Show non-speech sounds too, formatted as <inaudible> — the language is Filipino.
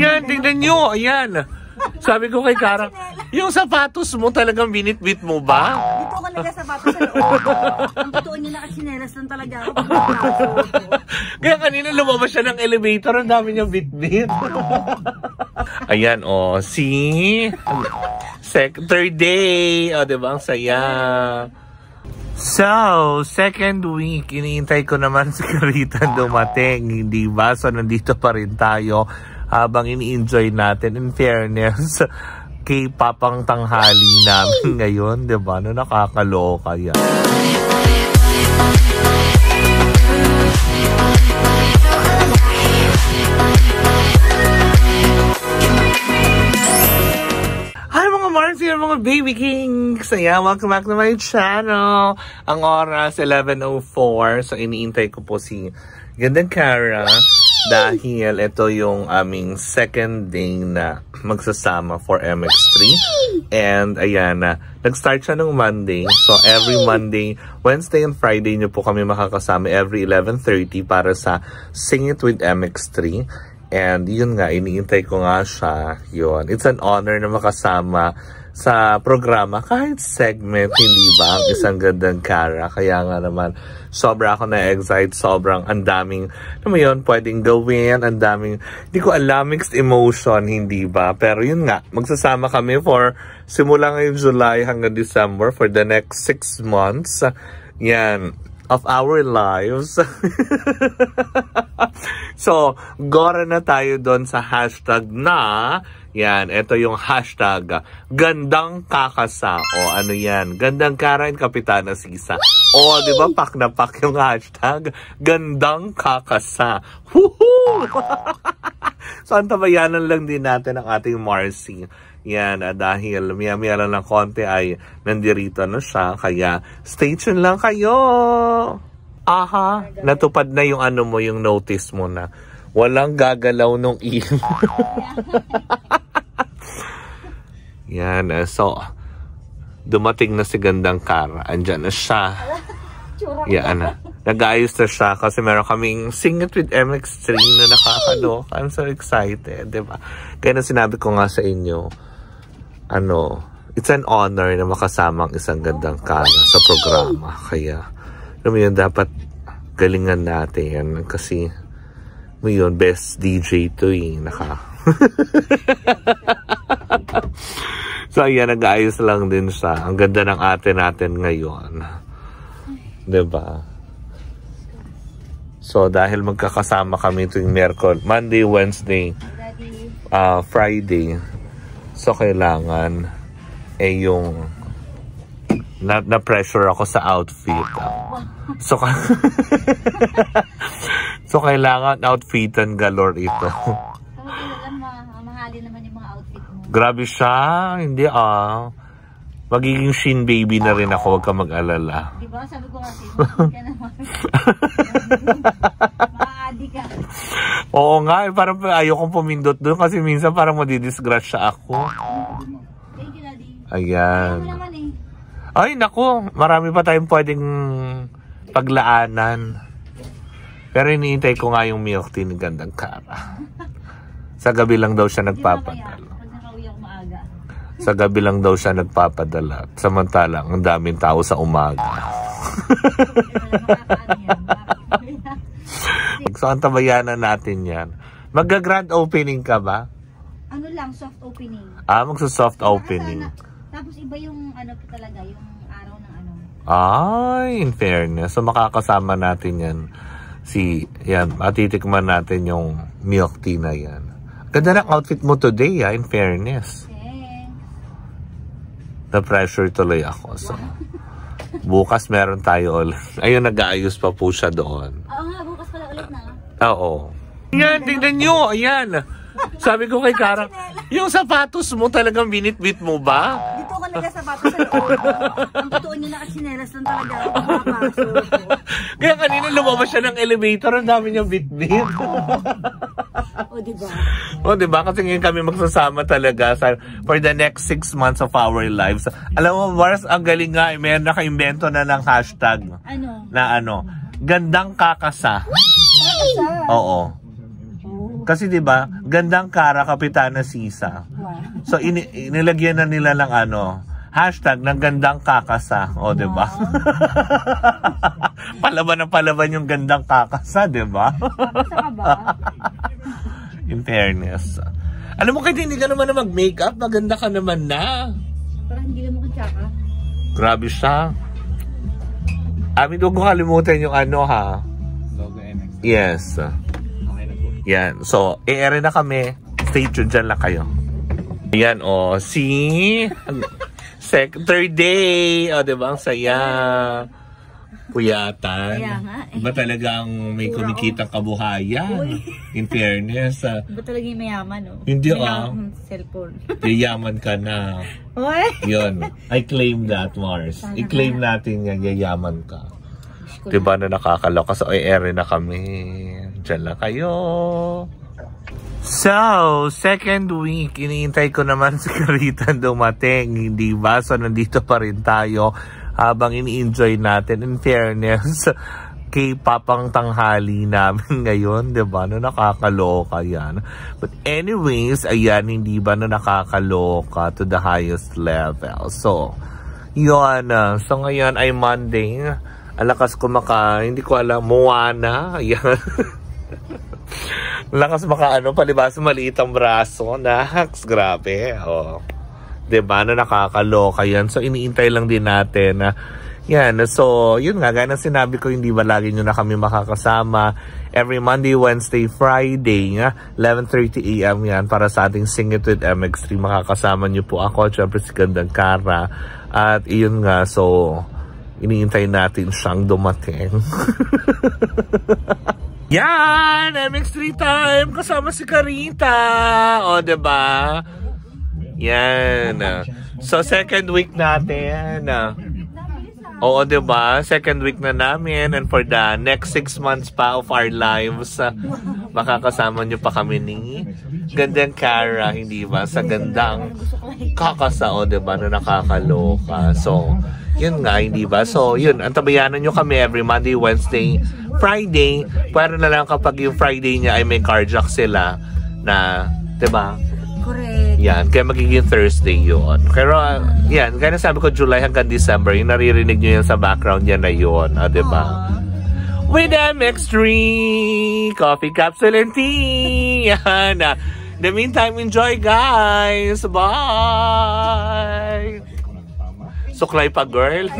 Yan, tingnan nyo. Ayan. Sabi ko kay Kara, yung sapatos mo talagang binitbit mo ba? Dito ko talaga sapatos sa loob. Ang totoo niya nakachinelas lang talaga ako. Kaya kanina lumabas siya ng elevator, ang dami niyang bitbit. Ayan, oh, see? Sec third day. O, oh, diba? Ang saya. So, second week, iniintay ko naman si Karitan dumating, hindi ba? So, nandito pa rin tayo habang ini-enjoy natin in fairness <laughs> kay papang tanghali namin ngayon, 'di ba? No nakakaloka 'yan. here mga baby kings! Ayan, welcome back to my channel! Ang oras, 11.04. So, iniintay ko po si Ganda Cara dahil ito yung aming second day na magsasama for MX3. And ayan na, nag-start siya nung Monday. So every Monday, Wednesday and Friday niyo po kami makakasama every 11.30 para sa Sing It with MX3. And yun nga, iniintay ko nga siya. Yun. It's an honor na makasama sa programa, kahit segment, hindi ba? Ang isang gandang Kara. Kaya nga naman, sobra ako na-excite. Sobrang ang daming, alam mo yun, pwedeng gawin. Ang daming, hindi ko alam, mixed emotion, hindi ba? Pero yun nga, magsasama kami for simula ngayong July hanggang December for the next six months. Yan of our lives. <laughs> so, gora na tayo doon sa hashtag na, yan, ito yung hashtag, gandang kakasa. O ano yan, gandang karain, Kapitana Sisa. Whee! Oh, di ba? Pak na pak yung hashtag. Gandang kakasa. Woohoo! Ah. <laughs> so, antabayanan lang din natin ang ating Marcy. Yan, ah, dahil miya-miya lang ng konti ay nandirito na siya. Kaya, stay tuned lang kayo! Aha, natupad na yung ano mo, yung notice mo na. Walang gagalaw nung email. Ah. <laughs> Yan, so dumating na si Gandang Car. Andiyan na siya. Yan ano. na. nag aayos na siya kasi meron kaming Sing It With MX3 na nakakaloka. I'm so excited, di ba? Kaya na sinabi ko nga sa inyo, ano, it's an honor na makasama ang isang gandang kara sa programa. Kaya, alam yun, dapat galingan natin yan kasi, mo yun, best DJ to eh. Naka... <laughs> so ayan, nag-ayos lang din siya. Ang ganda ng ate natin ngayon. ba? Diba? So dahil magkakasama kami tuwing Merkol, Monday, Wednesday, uh, Friday. So kailangan eh yung na, na pressure ako sa outfit. Ah. So <laughs> So kailangan outfitan galore ito. Tanghali naman yung mga outfit mo. Grabe siya. Hindi ah. Magiging Shin Baby na rin ako. Huwag ka mag-alala. Diba? Sabi ko kasi, <laughs> ka naman. <laughs> Maaadi ka. Oo nga. Eh, parang ayokong pumindot doon kasi minsan parang madidisgrasya ako. Thank you, Daddy. Ayan. Ayaw naman eh. Ay, naku. Marami pa tayong pwedeng paglaanan. Pero iniintay ko nga yung milk tea ni Gandang Cara. Sa gabi lang daw siya nagpapadala. Sa gabi lang daw siya nagpapadala. Samantala, ang daming tao sa umaga. <laughs> so, antabayanan natin yan. Magga-grand opening ka ba? Ano lang, soft opening. Ah, magsa-soft opening. Tapos iba yung ano talaga, yung araw ng ano. Ay, in fairness. So, makakasama natin yan si yan, atitikman natin yung milk tea na yan. Ganda ng outfit mo today, ah, in fairness. Thanks. Na-pressure tuloy ako. So, bukas meron tayo ulit. Ayun, nag-aayos pa po siya doon. Oo nga, bukas pala ulit na. Oo. Yan, tingnan nyo. Ayan. Sabi ko kay Kara, yung sapatos mo talagang binitbit mo ba? Dito ko nagka sapatos sa loob. Ang totoo nyo nakachinelas lang talaga. <laughs> Kaya kanina lumabas siya ng elevator. Ang dami niyang bitbit o, di ba? O, oh, di ba? Kasi ngayon kami magsasama talaga sa, for the next six months of our lives. Alam mo, Mars, ang galing nga, eh, meron na kaimbento na ng hashtag. Ano? Na ano, gandang kakasa. Whee! Oo. Oh. Kasi 'di ba, gandang kara Kapitana Sisa. So in inilagyan na nila ng ano, hashtag ng gandang kakasa. O, oh, di ba? Wow. <laughs> palaban na palaban yung gandang kakasa, di ba? Kakasa ba? <laughs> in fairness. Alam mo kahit hindi ka naman na mag-makeup, maganda ka naman na. Parang hindi lang mukhang tsaka. Grabe siya. Amin, huwag ko kalimutan yung ano ha. Logo NX. Yes. Okay na po. Yan. So, i-air na kami. Stay tuned dyan lang kayo. Yan o. Oh. See? Sec third day. O, oh, diba? Ang saya puyatan. Kaya nga. Eh. Iba talagang may kumikitang oh. kabuhayan. Uy. <laughs> In fairness. Uh, Iba talaga yung mayaman, oh. Hindi, ah. Uh, cellphone. <laughs> yayaman ka na. Uy. Yun. I claim that, Mars. Sana I-claim na. natin yan, yayaman ka. Diba na nakakaloka sa OR na kami. Diyan lang kayo. So, second week, iniintay ko naman si Karitan dumating, hindi ba? So, nandito pa rin tayo habang ini-enjoy natin. In fairness, <laughs> K-pop ang tanghali namin <laughs> ngayon, 'di ba? No nakakaloka 'yan. But anyways, ayan hindi ba no nakakaloka to the highest level. So, 'yon. Ah, so ngayon ay Monday. Alakas kumakain, hindi ko alam Moana. Ayan. <laughs> Lakas maka ano, palibasa maliit ang braso. Nax, grabe. Oh. 'di ba? Na nakakaloka 'yan. So iniintay lang din natin na yan. So, yun nga, gaya sinabi ko, hindi ba lagi nyo na kami makakasama every Monday, Wednesday, Friday, 11.30am yan para sa ating Sing It With MX3. Makakasama nyo po ako, syempre si Gandang Kara. At yun nga, so, iniintay natin siyang dumating. <laughs> yan! MX3 time! Kasama si Karita! O, ba? Diba? Yan. So, second week natin. Oo, di ba? Second week na namin. And for the next six months pa of our lives, uh, makakasama nyo pa kami ni Gandang Kara, hindi ba? Sa gandang kakasao, oh, di ba? Na nakakaloka. So, yun nga, hindi ba? So, yun, antabayanan nyo kami every Monday, Wednesday, Friday. Para na lang kapag yung Friday niya ay may carjack sila na, di ba? Correct. Yan, kaya magiging Thursday yon. Pero, uh, yan, kaya sabi ko July hanggang December, yung naririnig nyo yan sa background yan na yun. O, oh, diba? Aww. With MX3 Coffee Capsule and Tea! Yan. In the meantime, enjoy guys! Bye! Suklay pa, girl!